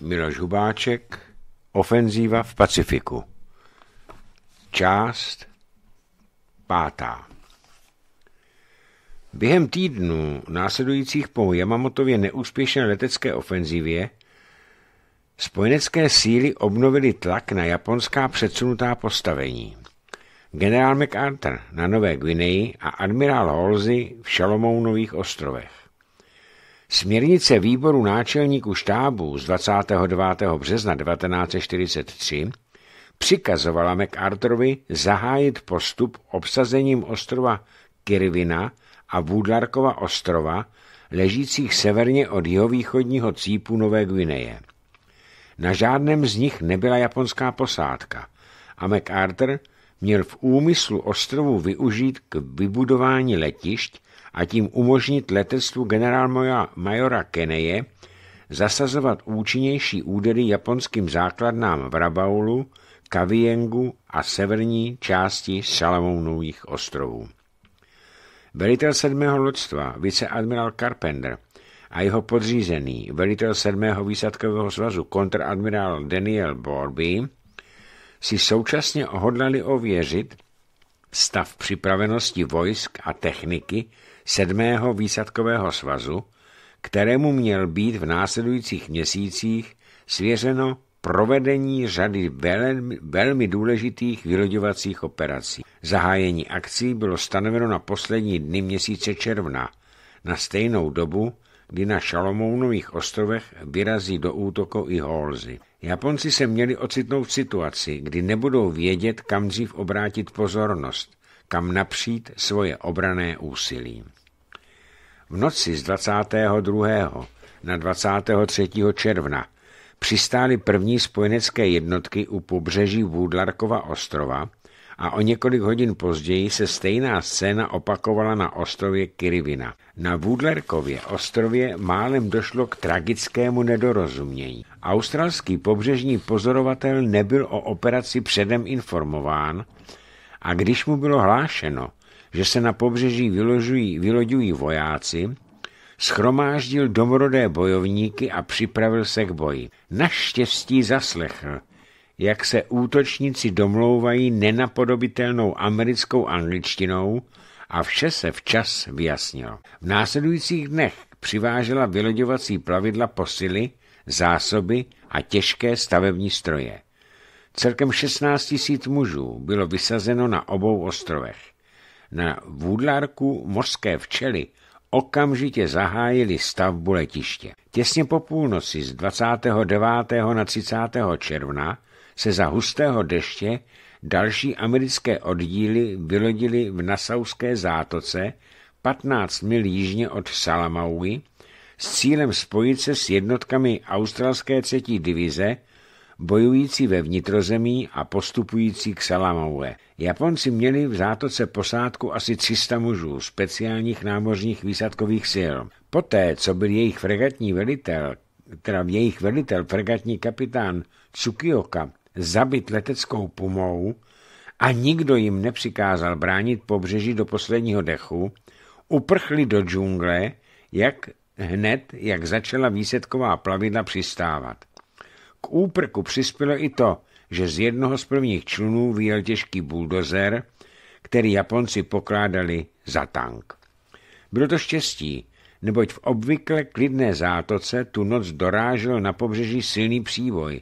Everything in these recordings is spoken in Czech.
Miloš Hubáček, Ofenzíva v Pacifiku. Část pátá. Během týdnu následujících po Yamamotově neúspěšné letecké ofenzivě spojenecké síly obnovily tlak na japonská předsunutá postavení. Generál MacArthur na Nové Guineji a admirál Holzy v Šalomounových ostrovech. Směrnice výboru náčelníků štábu z 29. března 1943 přikazovala MacArthurovi zahájit postup obsazením ostrova Kirvina a Vůdlarkova ostrova, ležících severně od jihovýchodního cípu Nové Gvineje. Na žádném z nich nebyla japonská posádka a MacArthur měl v úmyslu ostrovu využít k vybudování letišť a tím umožnit letectvu generálmajora Keneje zasazovat účinnější údery japonským základnám v Rabaulu, Kaviengu a severní části Salamounových ostrovů. Velitel sedmého lodstva, viceadmirál Carpenter a jeho podřízený, velitel sedmého výsadkového svazu, kontradmirál Daniel Borby, si současně ohodlali ověřit stav připravenosti vojsk a techniky sedmého výsadkového svazu, kterému měl být v následujících měsících svěřeno provedení řady velmi, velmi důležitých vyloďovacích operací. Zahájení akcí bylo stanoveno na poslední dny měsíce června, na stejnou dobu, kdy na Šalomounových ostrovech vyrazí do útoku i Holzy. Japonci se měli ocitnout v situaci, kdy nebudou vědět, kam dřív obrátit pozornost, kam napřít svoje obrané úsilí. V noci z 22. na 23. června přistály první spojenecké jednotky u pobřeží Vůdlarkova ostrova a o několik hodin později se stejná scéna opakovala na ostrově Kirivina. Na Vůdlerkově ostrově málem došlo k tragickému nedorozumění. Australský pobřežní pozorovatel nebyl o operaci předem informován a když mu bylo hlášeno, že se na pobřeží vyložují, vyloďují vojáci, schromáždil domorodé bojovníky a připravil se k boji. Naštěstí zaslechl, jak se útočníci domlouvají nenapodobitelnou americkou angličtinou a vše se včas vyjasnilo. V následujících dnech přivážela vyloďovací plavidla posily, zásoby a těžké stavební stroje. Celkem 16 000 mužů bylo vysazeno na obou ostrovech na vůdlárku mořské včely okamžitě zahájili stavbu letiště. Těsně po půlnoci z 29. na 30. června se za hustého deště další americké oddíly vylodily v Nasauské zátoce 15 mil jižně od Salamaui s cílem spojit se s jednotkami australské třetí divize bojující ve vnitrozemí a postupující k Salamoue. Japonci měli v zátoce posádku asi 300 mužů speciálních námořních výsadkových sil. Poté, co byl jejich fregatní velitel, teda jejich velitel, fregatní kapitán Tsukioka, zabit leteckou pumou a nikdo jim nepřikázal bránit pobřeží do posledního dechu, uprchli do džungle, jak hned, jak začala výsadková plavidla přistávat. K úprku přispělo i to, že z jednoho z prvních člunů vyjel těžký buldozer, který Japonci pokládali za tank. Bylo to štěstí, neboť v obvykle klidné zátoce tu noc dorážel na pobřeží silný přívoj,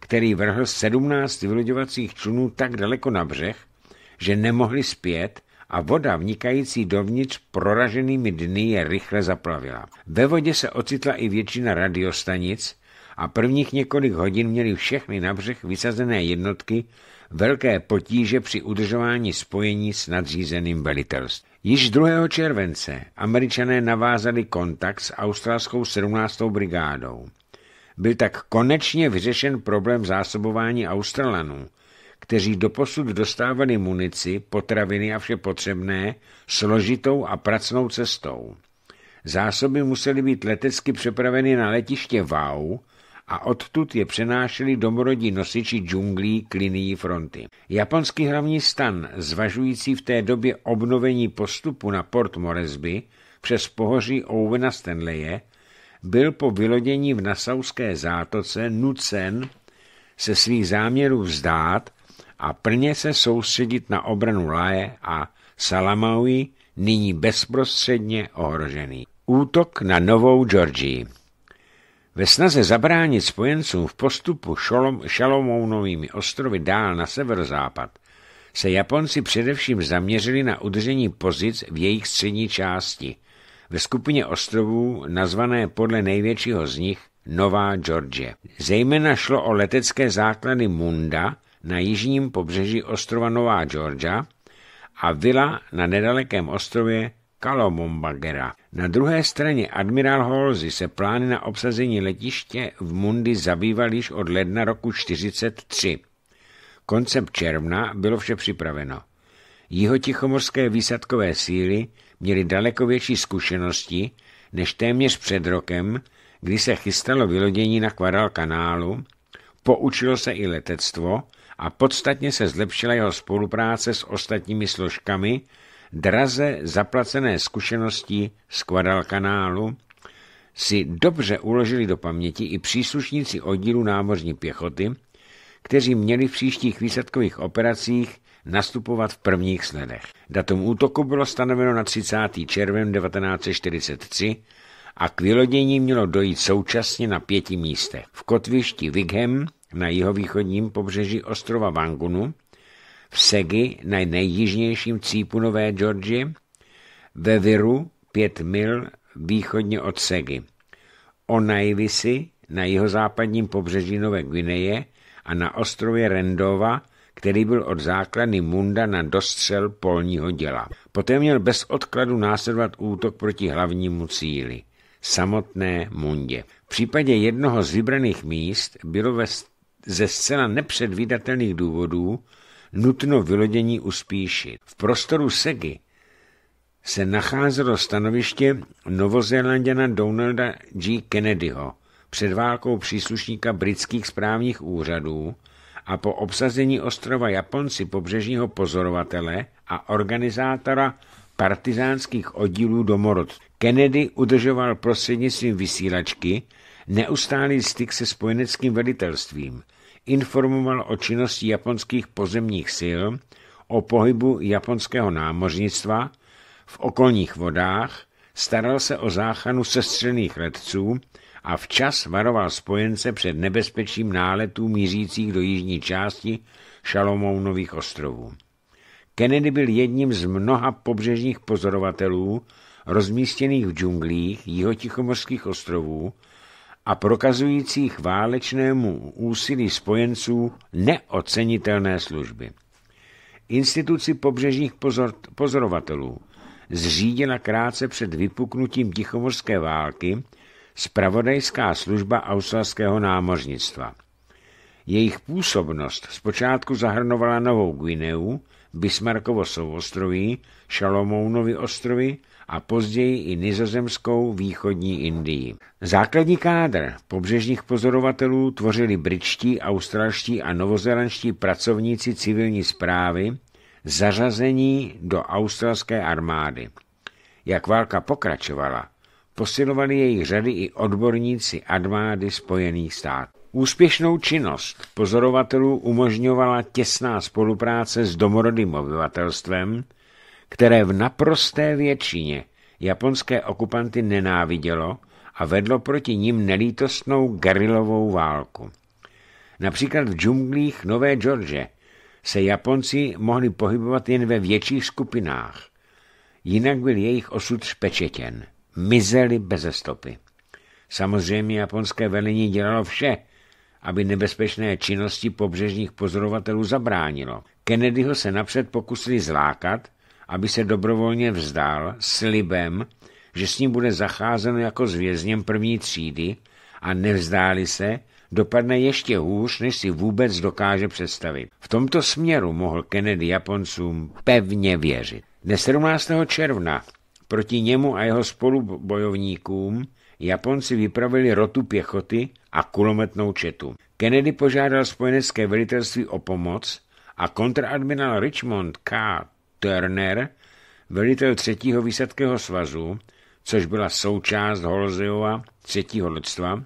který vrhl 17 vyloďovacích člunů tak daleko na břeh, že nemohli zpět a voda vnikající dovnitř proraženými dny je rychle zaplavila. Ve vodě se ocitla i většina radiostanic, a prvních několik hodin měli všechny na břeh vysazené jednotky velké potíže při udržování spojení s nadřízeným velitelstvím. Již 2. července američané navázali kontakt s australskou 17. brigádou. Byl tak konečně vyřešen problém zásobování Australanů, kteří doposud dostávali munici, potraviny a vše potřebné složitou a pracnou cestou. Zásoby musely být letecky přepraveny na letiště Vau, a odtud je přenášeli domorodí nosiči džunglí k linii fronty. Japonský hlavní stan, zvažující v té době obnovení postupu na Port Moresby přes pohoří Owena Stanleye, byl po vylodění v Nasauské zátoce nucen se svých záměrů vzdát a plně se soustředit na obranu Laje a Salamaui, nyní bezprostředně ohrožený. Útok na Novou Georgii ve snaze zabránit spojencům v postupu šalom, Šalomounovými ostrovy dál na severozápad se Japonci především zaměřili na udržení pozic v jejich střední části, ve skupině ostrovů nazvané podle největšího z nich Nová Georgie. Zejména šlo o letecké základy Munda na jižním pobřeží ostrova Nová Georgia a vila na nedalekém ostrově Kalomumbagera. Na druhé straně admirál Halsey se plány na obsazení letiště v Mundy zabýval již od ledna roku 1943. Koncem června bylo vše připraveno. Jihotichomorské výsadkové síly měly daleko větší zkušenosti než téměř před rokem, kdy se chystalo vylodění na Kvaral kanálu, poučilo se i letectvo a podstatně se zlepšila jeho spolupráce s ostatními složkami draze zaplacené zkušenosti z kanálu si dobře uložili do paměti i příslušníci oddílu námořní pěchoty, kteří měli v příštích výsadkových operacích nastupovat v prvních sledech. Datum útoku bylo stanoveno na 30. červen 1943 a k vylodění mělo dojít současně na pěti místech. V kotvišti Vighem na jihovýchodním pobřeží ostrova Vangunu, v Segi na nejjižnějším cípu Nové Georgie, ve Viru pět mil východně od Segi, o Naivisi na jihozápadním pobřeží Nové Guineje a na ostrově Rendova, který byl od základny Munda na dostřel polního děla. Poté měl bez odkladu následovat útok proti hlavnímu cíli, samotné Mundě. V případě jednoho z vybraných míst bylo ve, ze zcela nepředvídatelných důvodů nutno vylodění uspíšit. V prostoru Segi se nacházelo stanoviště novozélanděna Donalda G. Kennedyho, před válkou příslušníka britských správních úřadů a po obsazení ostrova Japonci pobřežního pozorovatele a organizátora partizánských oddílů domorod. Kennedy udržoval prostřednictvím vysílačky neustálý styk se spojeneckým velitelstvím – informoval o činnosti japonských pozemních sil, o pohybu japonského námořnictva v okolních vodách, staral se o záchranu sestřených letců a včas varoval spojence před nebezpečím náletů mířících do jižní části Šalomounových ostrovů. Kennedy byl jedním z mnoha pobřežních pozorovatelů rozmístěných v džunglích jihotichomorských ostrovů, a prokazujících válečnému úsilí spojenců neocenitelné služby. Instituci pobřežních pozor, pozorovatelů zřídila krátce před vypuknutím Tichomorské války spravodajská služba australského námořnictva. Jejich působnost zpočátku zahrnovala Novou Guineu, Bismarkovo souostroví, Šalomounovi ostrovy, a později i nizozemskou východní Indii. Základní kádr pobřežních pozorovatelů tvořili britští, australští a novozelandští pracovníci civilní zprávy zařazení do australské armády. Jak válka pokračovala, posilovali jejich řady i odborníci armády Spojených států. Úspěšnou činnost pozorovatelů umožňovala těsná spolupráce s domorodým obyvatelstvem, které v naprosté většině japonské okupanty nenávidělo a vedlo proti ním nelítostnou gerilovou válku. Například v džunglích Nové George se Japonci mohli pohybovat jen ve větších skupinách. Jinak byl jejich osud špečetěn. Mizeli beze stopy. Samozřejmě japonské velení dělalo vše, aby nebezpečné činnosti pobřežních pozorovatelů zabránilo. Kennedyho se napřed pokusili zlákat, aby se dobrovolně vzdal slibem, že s ním bude zacházeno jako s vězněm první třídy a nevzdáli se, dopadne ještě hůř, než si vůbec dokáže představit. V tomto směru mohl Kennedy Japoncům pevně věřit. Dne 17. června proti němu a jeho spolubojovníkům Japonci vypravili rotu pěchoty a kulometnou četu. Kennedy požádal spojenecké velitelství o pomoc a kontradmiral Richmond K. Turner, velitel třetího výsadkého svazu, což byla součást Holzeova třetího lidstva,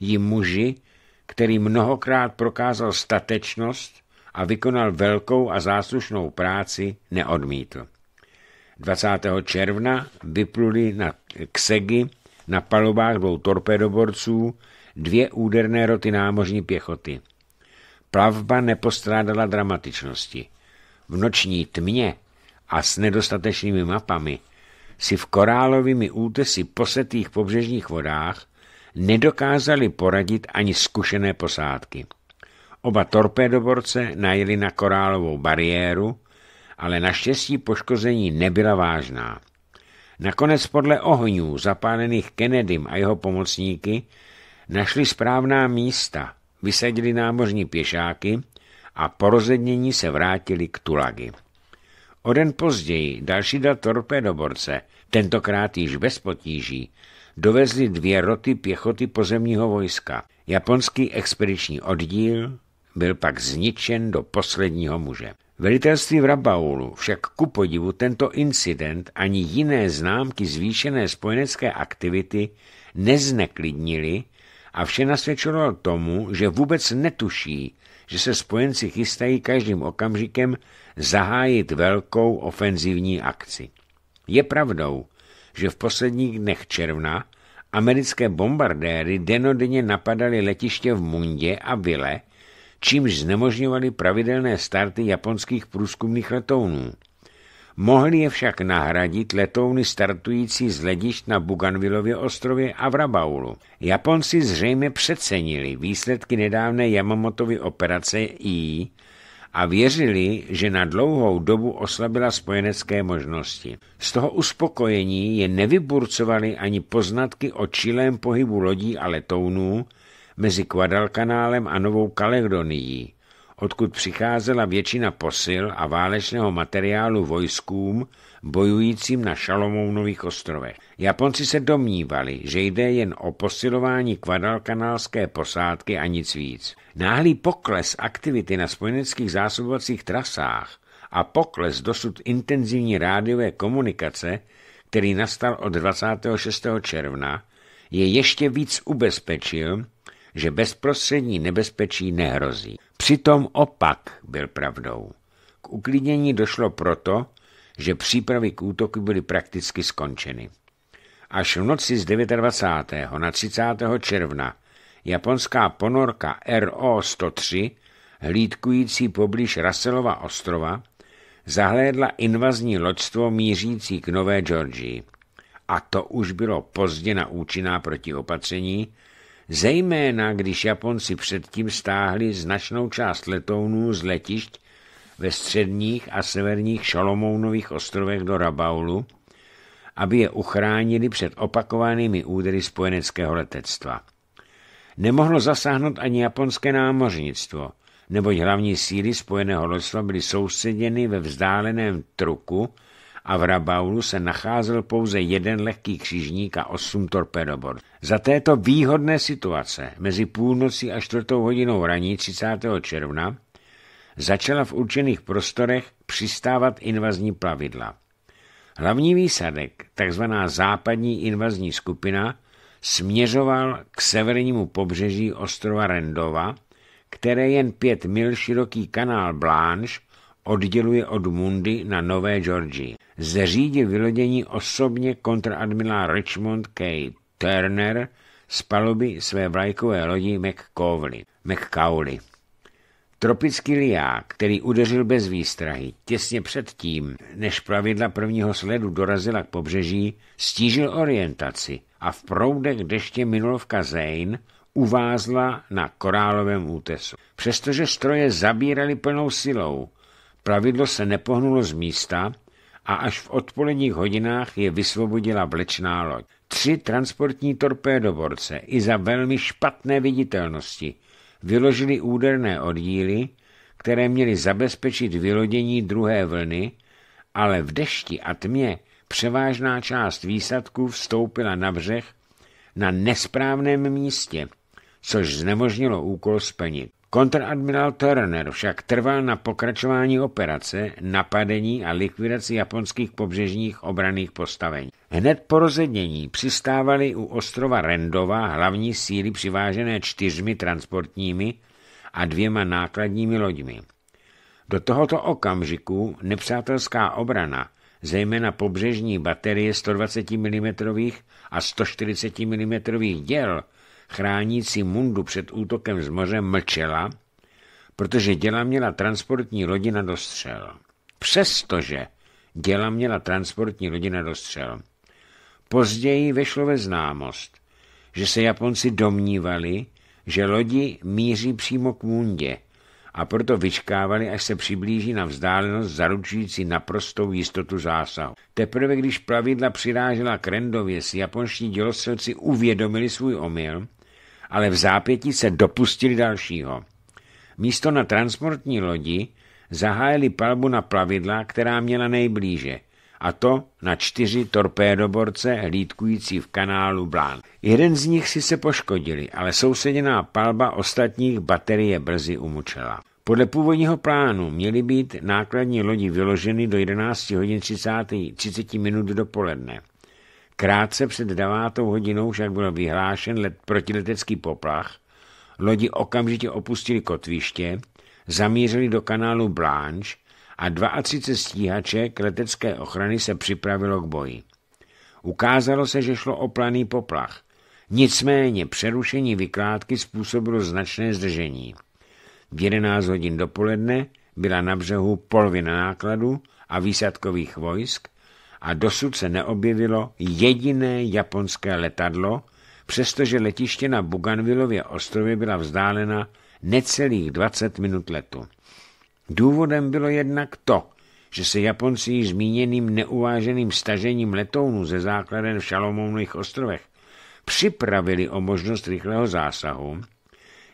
ji muži, který mnohokrát prokázal statečnost a vykonal velkou a záslušnou práci, neodmítl. 20. června vypluli na Ksegi na palubách dvou torpedoborců dvě úderné roty námořní pěchoty. Plavba nepostrádala dramatičnosti. V noční tmě a s nedostatečnými mapami si v korálovými útesy posetých pobřežních vodách nedokázali poradit ani zkušené posádky. Oba torpédoborce najeli na korálovou bariéru, ale naštěstí poškození nebyla vážná. Nakonec podle ohňů zapálených Kennedym a jeho pomocníky našli správná místa, vysadili námořní pěšáky a po rozednění se vrátili k Tulagi. O den později další dva torpédoborce, tentokrát již bez potíží, dovezli dvě roty pěchoty pozemního vojska. Japonský expediční oddíl byl pak zničen do posledního muže. Velitelství v Rabaulu však ku podivu tento incident ani jiné známky zvýšené spojenecké aktivity nezneklidnili a vše nasvědčovalo tomu, že vůbec netuší, že se spojenci chystají každým okamžikem zahájit velkou ofenzivní akci. Je pravdou, že v posledních dnech června americké bombardéry denodenně napadaly letiště v Mundě a Vile, čímž znemožňovaly pravidelné starty japonských průzkumných letounů. Mohli je však nahradit letouny startující z ledišť na Buganvilově ostrově a v Rabaulu. Japonci zřejmě přecenili výsledky nedávné Yamamotovy operace I, a věřili, že na dlouhou dobu oslabila spojenecké možnosti. Z toho uspokojení je nevyburcovaly ani poznatky o čilém pohybu lodí a letounů mezi Kvadalkanálem a Novou Kaledonií, odkud přicházela většina posil a válečného materiálu vojskům bojujícím na Šalomounových ostrovech. Japonci se domnívali, že jde jen o posilování kvadalkanálské posádky a nic víc. Náhlý pokles aktivity na spojeneckých zásobovacích trasách a pokles dosud intenzivní rádiové komunikace, který nastal od 26. června, je ještě víc ubezpečil, že bezprostřední nebezpečí nehrozí. Přitom opak byl pravdou. K uklidnění došlo proto, že přípravy k útoku byly prakticky skončeny. Až v noci z 29. na 30. června japonská ponorka RO-103, hlídkující poblíž Raselova ostrova, zahlédla invazní loďstvo mířící k Nové Georgii. A to už bylo pozdě na účinná protiopatření, zejména když Japonci předtím stáhli značnou část letounů z letišť ve středních a severních Šalomounových ostrovech do Rabaulu, aby je uchránili před opakovanými údery spojeneckého letectva. Nemohlo zasáhnout ani japonské námořnictvo, neboť hlavní síly spojeného loďstva byly soustředěny ve vzdáleném truku a v Rabaulu se nacházel pouze jeden lehký křižník a osm torpedobor. Za této výhodné situace mezi půlnocí a čtvrtou hodinou raní 30. června začala v určených prostorech přistávat invazní plavidla. Hlavní výsadek, takzvaná západní invazní skupina, směřoval k severnímu pobřeží ostrova Rendova, které jen pět mil široký kanál Blanche odděluje od Mundy na Nové Georgii. Zřídil vylodění osobně kontraadmirál Richmond K. Turner z paluby své vlajkové lodi McCauley. McCauley. Tropický liák, který udeřil bez výstrahy, těsně předtím, než pravidla prvního sledu dorazila k pobřeží, stížil orientaci a v proudech deště minulovka Zane uvázla na korálovém útesu. Přestože stroje zabírali plnou silou, Pravidlo se nepohnulo z místa a až v odpoledních hodinách je vysvobodila vlečná loď. Tři transportní torpédoborce i za velmi špatné viditelnosti vyložili úderné oddíly, které měly zabezpečit vylodění druhé vlny, ale v dešti a tmě převážná část výsadků vstoupila na břeh na nesprávném místě, což znemožnilo úkol splnit. Kontradmirál Turner však trval na pokračování operace, napadení a likvidaci japonských pobřežních obraných postavení. Hned po rozednění přistávaly u ostrova Rendova hlavní síly přivážené čtyřmi transportními a dvěma nákladními loďmi. Do tohoto okamžiku nepřátelská obrana, zejména pobřežní baterie 120 mm a 140 mm děl, chránící mundu před útokem z moře, mlčela, protože děla měla transportní lodi na dostřel. Přestože děla měla transportní lodi na dostřel. Později vešlo ve známost, že se Japonci domnívali, že lodi míří přímo k mundě a proto vyčkávali, až se přiblíží na vzdálenost zaručující naprostou jistotu zásahu. Teprve když plavidla přirážela k Rendově, si japonští dělostřelci uvědomili svůj omyl ale v zápěti se dopustili dalšího. Místo na transportní lodi zahájili palbu na plavidla, která měla nejblíže, a to na čtyři torpédoborce hlídkující v kanálu Blán. Jeden z nich si se poškodili, ale souseděná palba ostatních baterie brzy umučela. Podle původního plánu měly být nákladní lodi vyloženy do 11 hodin 30 minut dopoledne. Krátce před devátou hodinou však byl vyhlášen let, protiletecký poplach, lodi okamžitě opustili kotviště, zamířili do kanálu Blanche a 32 stíhaček letecké ochrany se připravilo k boji. Ukázalo se, že šlo o planý poplach. Nicméně přerušení vykládky způsobilo značné zdržení. V 11 hodin dopoledne byla na břehu polovina nákladu a výsadkových vojsk, a dosud se neobjevilo jediné japonské letadlo, přestože letiště na Buganvilově ostrově byla vzdálena necelých 20 minut letu. Důvodem bylo jednak to, že se Japonci již zmíněným neuváženým stažením letounů ze základen v Šalomounových ostrovech připravili o možnost rychlého zásahu,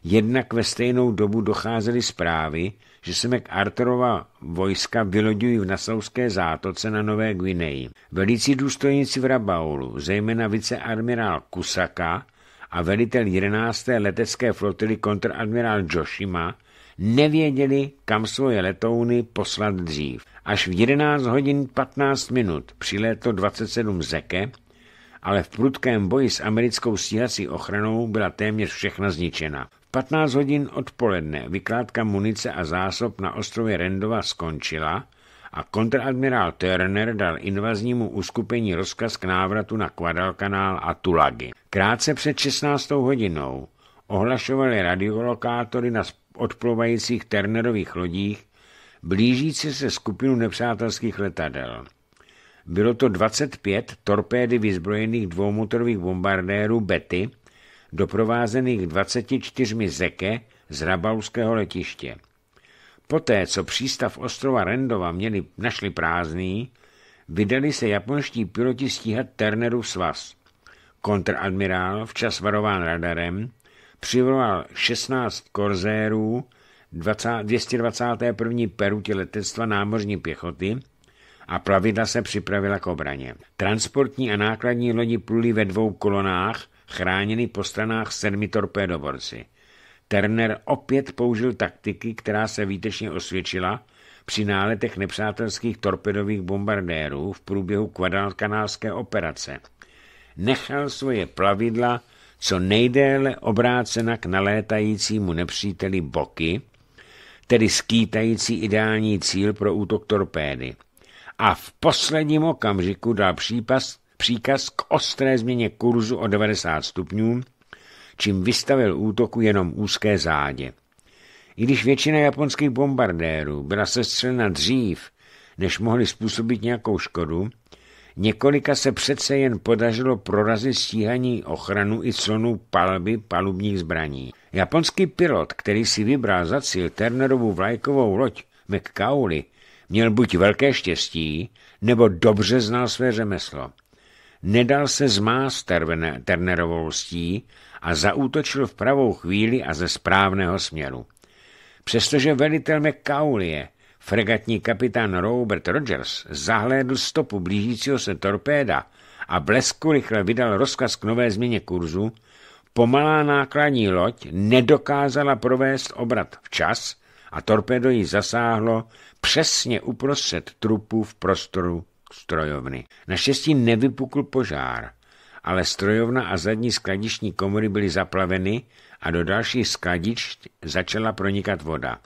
jednak ve stejnou dobu docházely zprávy, že se MacArthurova vojska vyloďují v Nasauské zátoce na Nové Gvineji. Velící důstojníci v Rabaulu, zejména viceadmirál Kusaka a velitel 11. letecké flotily kontradmirál Joshima, nevěděli, kam svoje letouny poslat dřív. Až v 11 hodin 15 minut přilétlo 27 zeke, ale v prudkém boji s americkou stíhací ochranou byla téměř všechna zničena. 15 hodin odpoledne vykládka munice a zásob na ostrově Rendova skončila a kontradmirál Turner dal invaznímu uskupení rozkaz k návratu na Kvadalkanál a Tulagi. Krátce před 16. hodinou ohlašovali radiolokátory na odplovajících Turnerových lodích blížící se skupinu nepřátelských letadel. Bylo to 25 torpédy vyzbrojených dvoumotorových bombardérů Betty – doprovázených 24 zeke z Rabauského letiště. Poté, co přístav ostrova Rendova měli, našli prázdný, vydali se japonští piloti stíhat Turnerův svaz. Kontradmirál, včas varován radarem, přivolal 16 korzérů 20, 221. peruti letectva námořní pěchoty a plavidla se připravila k obraně. Transportní a nákladní lodi pluli ve dvou kolonách chráněny po stranách sedmi torpédoborci. Turner opět použil taktiky, která se výtečně osvědčila při náletech nepřátelských torpedových bombardérů v průběhu kvadalkanálské operace. Nechal svoje plavidla co nejdéle obrácena k nalétajícímu nepříteli boky, tedy skýtající ideální cíl pro útok torpédy. A v posledním okamžiku dal přípas příkaz k ostré změně kurzu o 90 stupňů, čím vystavil útoku jenom úzké zádě. I když většina japonských bombardérů byla sestřelena dřív, než mohli způsobit nějakou škodu, několika se přece jen podařilo prorazit stíhaní ochranu i clonu palby palubních zbraní. Japonský pilot, který si vybral za cíl Turnerovu vlajkovou loď McCauley, měl buď velké štěstí, nebo dobře znal své řemeslo nedal se zmást Ternerovou stí a zaútočil v pravou chvíli a ze správného směru. Přestože velitel McCaulie, fregatní kapitán Robert Rogers, zahlédl stopu blížícího se torpéda a blesku rychle vydal rozkaz k nové změně kurzu, pomalá nákladní loď nedokázala provést obrat včas a torpédo ji zasáhlo přesně uprostřed trupu v prostoru strojovny. Naštěstí nevypukl požár, ale strojovna a zadní skladiční komory byly zaplaveny a do dalších skladišť začala pronikat voda.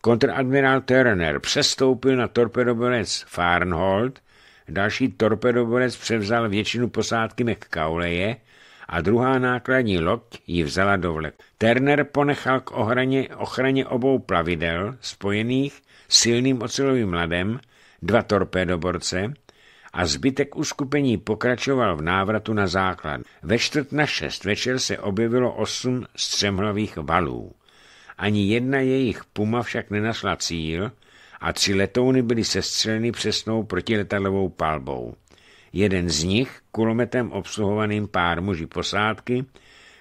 Kontradmirál Turner přestoupil na torpedoborec Farnhold, další torpedoborec převzal většinu posádky McCauleye a druhá nákladní loď ji vzala do vlek. Turner ponechal k ohraně, ochraně obou plavidel spojených silným ocelovým ladem dva torpédoborce a zbytek uskupení pokračoval v návratu na základ. Ve čtvrt na šest večer se objevilo osm střemhlavých valů. Ani jedna jejich puma však nenašla cíl a tři letouny byly sestřeleny přesnou protiletadlovou palbou. Jeden z nich kulometem obsluhovaným pár muži posádky,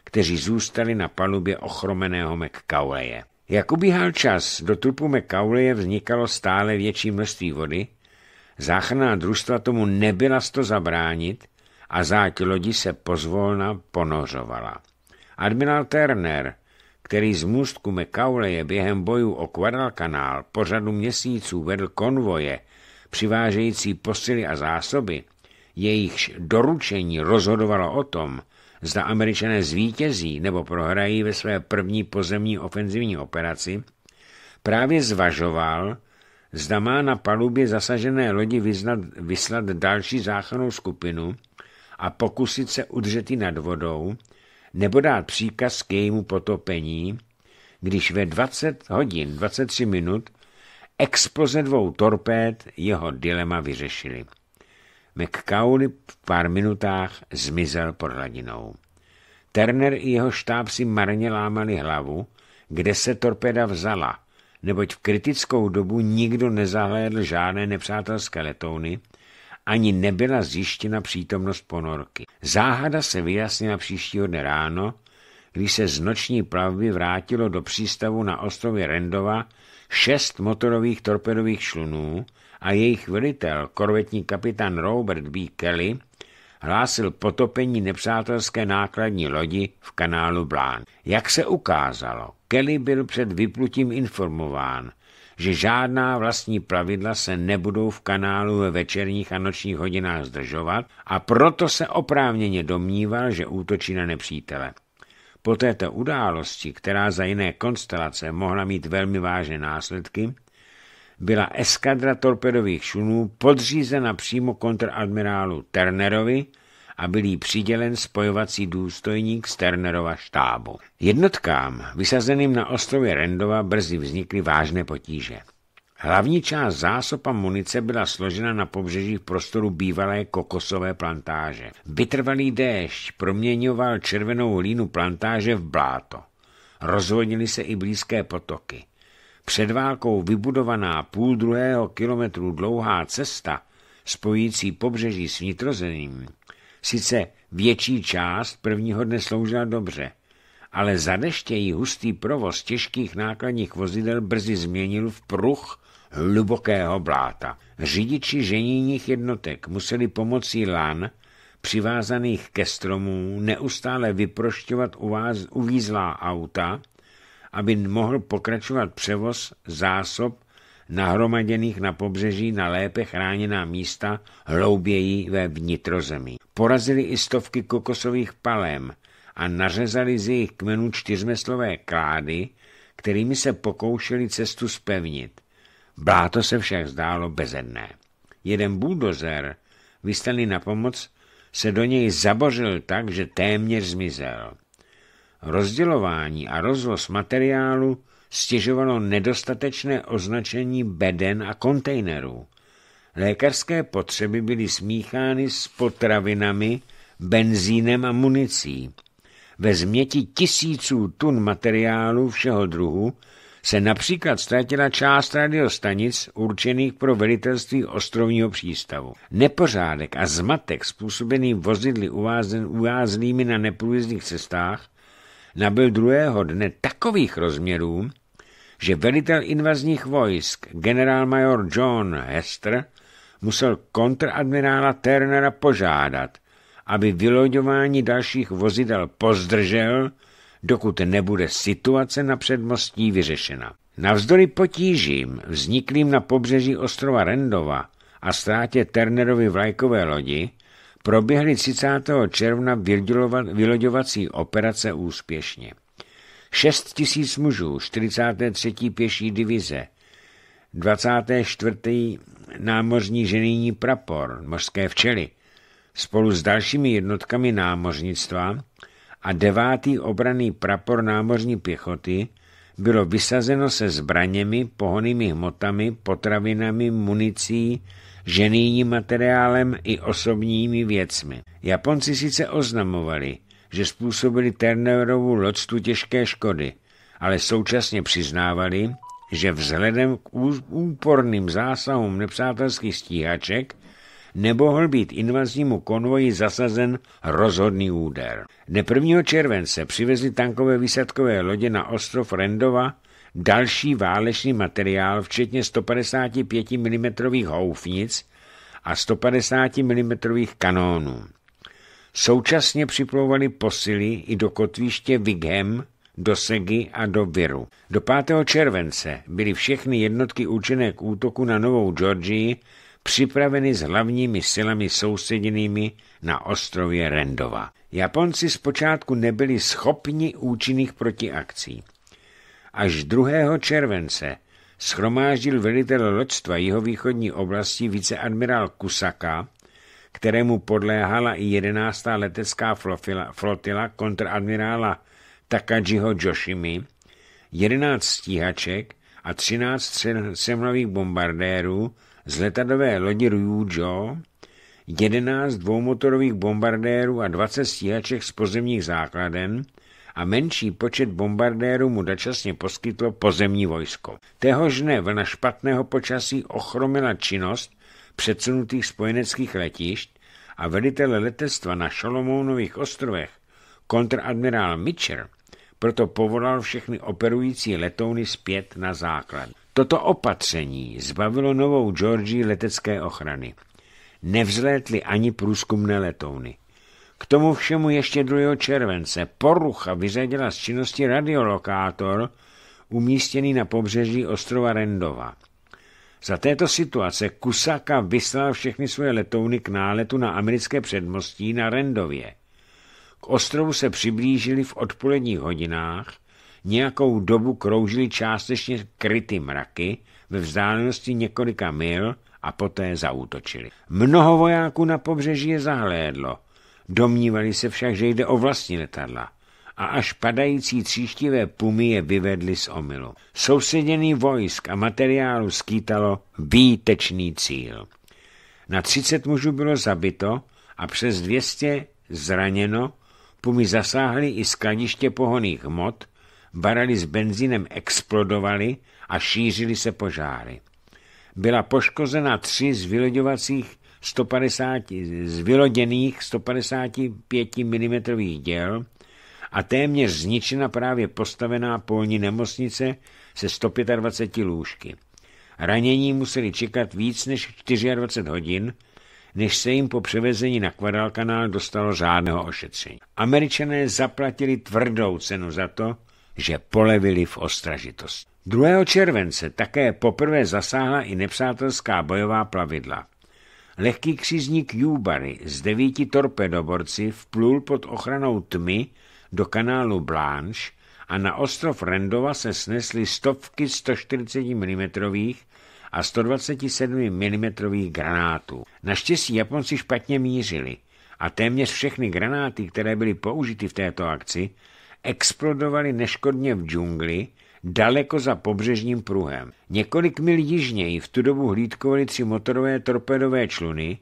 kteří zůstali na palubě ochromeného McCauleye. Jak ubíhal čas, do trupu Mekauleje vznikalo stále větší množství vody, záchranná družstva tomu nebyla to zabránit a záť lodi se pozvolna ponořovala. Admiral Turner, který z můstku Mekauleje během bojů o kanál po řadu měsíců vedl konvoje, přivážející posily a zásoby, jejichž doručení rozhodovalo o tom, zda američané zvítězí nebo prohrají ve své první pozemní ofenzivní operaci, právě zvažoval, zda má na palubě zasažené lodi vyznat, vyslat další záchrannou skupinu a pokusit se udržet ji nad vodou, nebo dát příkaz k jejímu potopení, když ve 20 hodin 23 minut exploze dvou torpéd jeho dilema vyřešili. McCauley v pár minutách zmizel pod hladinou. Turner i jeho štáb si marně lámali hlavu, kde se torpeda vzala, neboť v kritickou dobu nikdo nezahlédl žádné nepřátelské letouny, ani nebyla zjištěna přítomnost ponorky. Záhada se vyjasnila příštího dne ráno, když se z noční plavby vrátilo do přístavu na ostrově Rendova šest motorových torpedových člunů a jejich velitel, korvetní kapitán Robert B. Kelly, hlásil potopení nepřátelské nákladní lodi v kanálu Blán. Jak se ukázalo, Kelly byl před vyplutím informován, že žádná vlastní pravidla se nebudou v kanálu ve večerních a nočních hodinách zdržovat a proto se oprávněně domníval, že útočí na nepřítele. Po této události, která za jiné konstelace mohla mít velmi vážné následky, byla eskadra torpedových šunů podřízena přímo kontradmirálu Turnerovi a byl jí přidělen spojovací důstojník z Turnerova štábu. Jednotkám vysazeným na ostrově Rendova brzy vznikly vážné potíže. Hlavní část zásob a munice byla složena na pobřeží v prostoru bývalé kokosové plantáže. Vytrvalý déšť proměňoval červenou línu plantáže v bláto. Rozvodnily se i blízké potoky před válkou vybudovaná půl druhého kilometru dlouhá cesta spojící pobřeží s vnitrozemím, sice větší část prvního dne sloužila dobře, ale za deště jí hustý provoz těžkých nákladních vozidel brzy změnil v pruch hlubokého bláta. Řidiči ženijních jednotek museli pomocí lan přivázaných ke stromům neustále vyprošťovat uváz, uvízlá auta, aby mohl pokračovat převoz zásob nahromaděných na pobřeží na lépe chráněná místa hlouběji ve vnitrozemí. Porazili i stovky kokosových palem a nařezali z jejich kmenů čtyřmeslové klády, kterými se pokoušeli cestu spevnit. Bláto se však zdálo bezedné. Jeden buldozer, vystaný na pomoc, se do něj zabořil tak, že téměř zmizel rozdělování a rozvoz materiálu stěžovalo nedostatečné označení beden a kontejnerů. Lékařské potřeby byly smíchány s potravinami, benzínem a municí. Ve změti tisíců tun materiálu všeho druhu se například ztratila část radiostanic určených pro velitelství ostrovního přístavu. Nepořádek a zmatek způsobený vozidly uvázlými na neprůjezdných cestách nabyl druhého dne takových rozměrů, že velitel invazních vojsk, generálmajor John Hester, musel kontradmirála Turnera požádat, aby vyloďování dalších vozidel pozdržel, dokud nebude situace na předmostí vyřešena. Navzdory potížím vzniklým na pobřeží ostrova Rendova a ztrátě Turnerovy vlajkové lodi, proběhly 30. června vyloďovací operace úspěšně. 6 tisíc mužů 43. pěší divize, 24. námořní ženýní prapor, mořské včely, spolu s dalšími jednotkami námořnictva a 9. obraný prapor námořní pěchoty bylo vysazeno se zbraněmi, pohonými hmotami, potravinami, municí, ženijním materiálem i osobními věcmi. Japonci sice oznamovali, že způsobili Turnerovu loďstvu těžké škody, ale současně přiznávali, že vzhledem k úporným zásahům nepřátelských stíhaček nemohl být invaznímu konvoji zasazen rozhodný úder. Dne 1. července přivezli tankové výsadkové lodě na ostrov Rendova další válečný materiál, včetně 155 mm houfnic a 150 mm kanónů. Současně připlouvaly posily i do kotviště Vighem, do Segy a do Viru. Do 5. července byly všechny jednotky určené k útoku na Novou Georgii připraveny s hlavními silami sousedinými na ostrově Rendova. Japonci zpočátku nebyli schopni účinných protiakcí. Až 2. července schromáždil velitel loďstva jihovýchodní oblasti viceadmirál Kusaka, kterému podléhala i 11. letecká flotila, flotila kontradmirála Takajiho Joshimi, 11 stíhaček a 13 semlových bombardérů z letadové lodi Ryujo, 11 dvoumotorových bombardérů a 20 stíhaček z pozemních základen, a menší počet bombardérů mu dočasně poskytlo pozemní vojsko. Téhož dne vlna špatného počasí ochromila činnost předsunutých spojeneckých letišť a velitel letectva na Šolomounových ostrovech kontradmirál Mitchell proto povolal všechny operující letouny zpět na základ. Toto opatření zbavilo novou Georgii letecké ochrany. Nevzlétly ani průzkumné letouny. K tomu všemu ještě 2. července porucha vyřadila z činnosti radiolokátor umístěný na pobřeží ostrova Rendova. Za této situace Kusaka vyslal všechny svoje letouny k náletu na americké předmostí na Rendově. K ostrovu se přiblížili v odpoledních hodinách, nějakou dobu kroužili částečně kryty mraky ve vzdálenosti několika mil a poté zautočili. Mnoho vojáků na pobřeží je zahlédlo – Domnívali se však, že jde o vlastní letadla a až padající tříštivé pumy je vyvedli z omylu. Souseděný vojsk a materiálu skýtalo výtečný cíl. Na 30 mužů bylo zabito a přes 200 zraněno, pumy zasáhly i skladiště pohoných hmot, barely s benzínem explodovaly a šířily se požáry. Byla poškozena tři z vyloďovacích 150, z vyloděných 155 mm děl a téměř zničena právě postavená polní nemocnice se 125 lůžky. Ranění museli čekat víc než 24 hodin, než se jim po převezení na Kvadalkanál dostalo řádného ošetření. Američané zaplatili tvrdou cenu za to, že polevili v ostražitost. 2. července také poprvé zasáhla i nepřátelská bojová plavidla lehký křižník Jubany s devíti torpedoborci vplul pod ochranou tmy do kanálu Blanche a na ostrov Rendova se snesly stovky 140 mm a 127 mm granátů. Naštěstí Japonci špatně mířili a téměř všechny granáty, které byly použity v této akci, explodovaly neškodně v džungli, daleko za pobřežním pruhem. Několik mil jižněji v tu dobu hlídkovali tři motorové torpedové čluny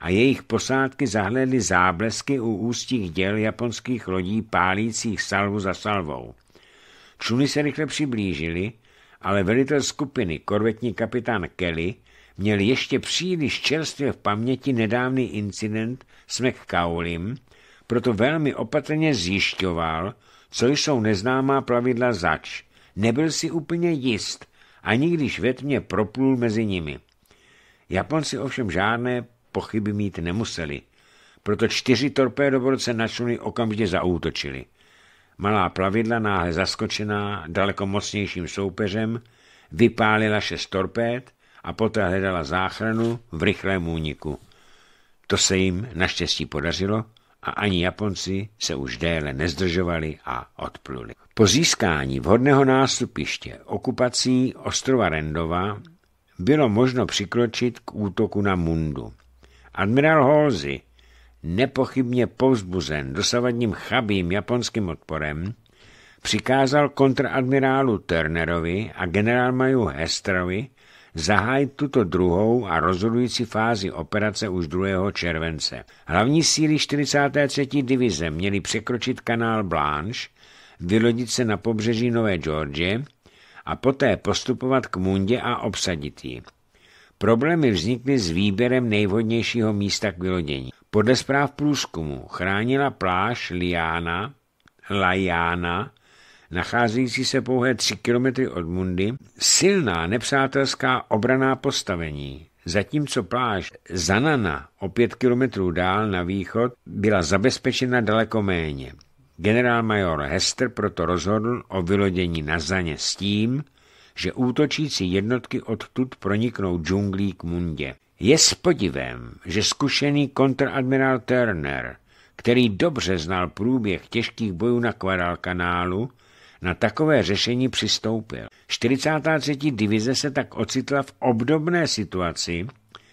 a jejich posádky zahledly záblesky u ústích děl japonských lodí pálících salvu za salvou. Čluny se rychle přiblížily, ale velitel skupiny, korvetní kapitán Kelly, měl ještě příliš čerstvě v paměti nedávný incident s McCaulim, proto velmi opatrně zjišťoval, co jsou neznámá plavidla zač – Nebyl si úplně jist, ani když ve tmě proplul mezi nimi. Japonci ovšem žádné pochyby mít nemuseli, proto čtyři torpédoborce na čluny okamžitě zaútočili. Malá plavidla, náhle zaskočená daleko mocnějším soupeřem, vypálila šest torpéd a poté hledala záchranu v rychlém úniku. To se jim naštěstí podařilo a ani Japonci se už déle nezdržovali a odpluli. Po získání vhodného nástupiště okupací ostrova Rendova bylo možno přikročit k útoku na Mundu. Admirál Halsey, nepochybně povzbuzen dosavadním chabým japonským odporem, přikázal kontradmirálu Turnerovi a generálmaju Hesterovi, zahájit tuto druhou a rozhodující fázi operace už 2. července. Hlavní síly 43. divize měly překročit kanál Blanche, vylodit se na pobřeží Nové Georgie a poté postupovat k Mundě a obsadit ji. Problémy vznikly s výběrem nejvhodnějšího místa k vylodění. Podle zpráv průzkumu chránila pláž Liana, Lajana nacházející se pouhé tři kilometry od Mundy, silná nepřátelská obraná postavení, zatímco pláž Zanana o pět kilometrů dál na východ byla zabezpečena daleko méně. Generálmajor Hester proto rozhodl o vylodění na Zaně s tím, že útočící jednotky odtud proniknou džunglí k Mundě. Je s podivem, že zkušený kontradmirál Turner, který dobře znal průběh těžkých bojů na Kvaral kanálu, na takové řešení přistoupil. 43. divize se tak ocitla v obdobné situaci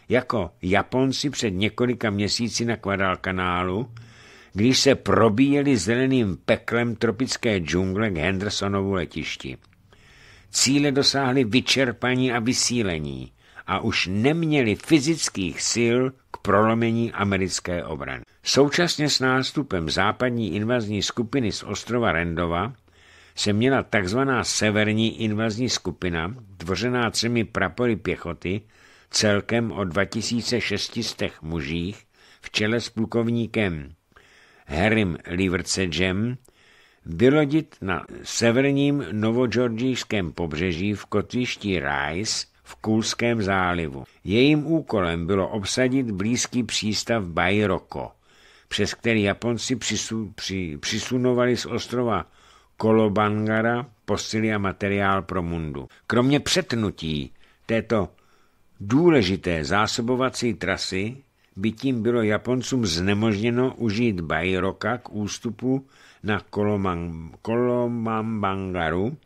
jako Japonci před několika měsíci na kanálu, když se probíjeli zeleným peklem tropické džungle k Hendersonovu letišti. Cíle dosáhly vyčerpaní a vysílení a už neměli fyzických sil k prolomení americké obrany. Současně s nástupem západní invazní skupiny z ostrova Rendova se měla tzv. severní invazní skupina, tvořená třemi prapory pěchoty, celkem o 2600 mužích, v čele s plukovníkem Harrym Livercedgem, vylodit na severním novogeorgijském pobřeží v kotvišti Rice v Kulském zálivu. Jejím úkolem bylo obsadit blízký přístav Bajroko, přes který Japonci přisu, při, přisunovali z ostrova Kolobangara posily a materiál pro mundu. Kromě přetnutí této důležité zásobovací trasy by tím bylo Japoncům znemožněno užít Bajroka k ústupu na Kolomambangaru,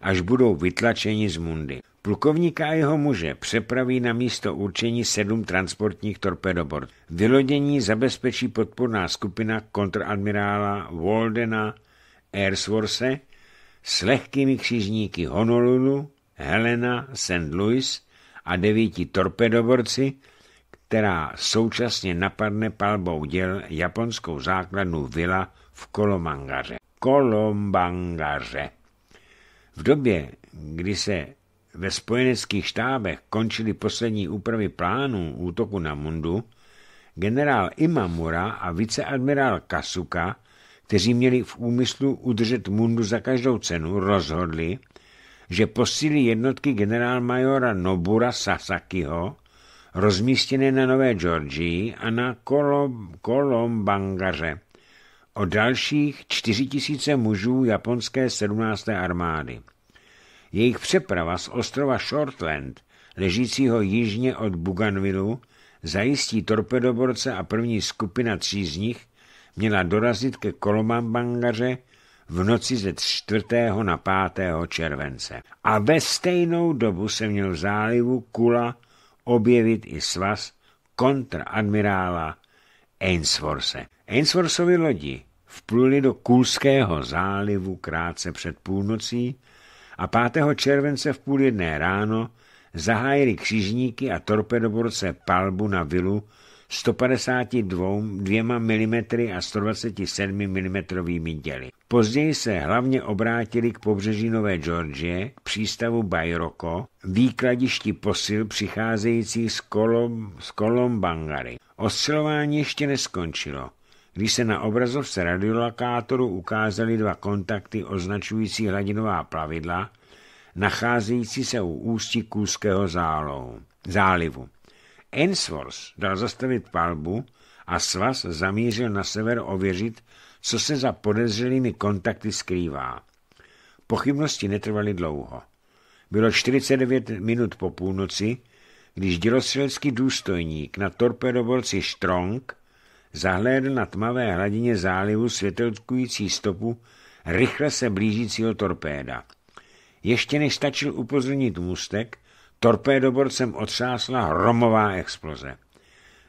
až budou vytlačeni z mundy. Plukovníka a jeho muže přepraví na místo určení sedm transportních torpedobordů. Vylodění zabezpečí podporná skupina kontradmirála Waldena Airsworthe s lehkými křižníky Honolulu, Helena, St. Louis a devíti torpedoborci, která současně napadne palbou děl japonskou základnu Vila v Kolomangaře. Kolombangaře. V době, kdy se ve spojeneckých štábech končily poslední úpravy plánů útoku na Mundu, generál Imamura a viceadmirál Kasuka – kteří měli v úmyslu udržet Mundu za každou cenu, rozhodli, že posílí jednotky generálmajora Nobura Sasakiho, rozmístěné na Nové Georgii a na Kolombangaře, o dalších čtyři tisíce mužů japonské 17. armády. Jejich přeprava z ostrova Shortland, ležícího jižně od Buganvilu, zajistí torpedoborce a první skupina tří z nich měla dorazit ke Kolomambangaře v noci ze 4. na 5. července. A ve stejnou dobu se měl v zálivu Kula objevit i svaz kontradmirála Ainsworse. Ainsworthovi lodi vpluli do Kulského zálivu krátce před půlnocí a 5. července v půl jedné ráno zahájili křižníky a torpedoborce palbu na vilu 152 mm a 127 mm děly. Později se hlavně obrátili k pobřeží Nové Georgie, k přístavu Bajroko, výkladišti posil přicházejících z, Kolom, z Kolombangary. Oscilování ještě neskončilo když se na obrazovce radiolokátoru ukázaly dva kontakty označující hladinová plavidla, nacházející se u ústí Kůzského zálohu, zálivu. Ensworth dal zastavit palbu a svaz zamířil na sever ověřit, co se za podezřelými kontakty skrývá. Pochybnosti netrvaly dlouho. Bylo 49 minut po půlnoci, když dělostřelecký důstojník na torpedoborci Strong zahlédl na tmavé hladině zálivu světelkující stopu rychle se blížícího torpéda. Ještě než stačil upozornit můstek, Torpédoborcem otřásla hromová exploze.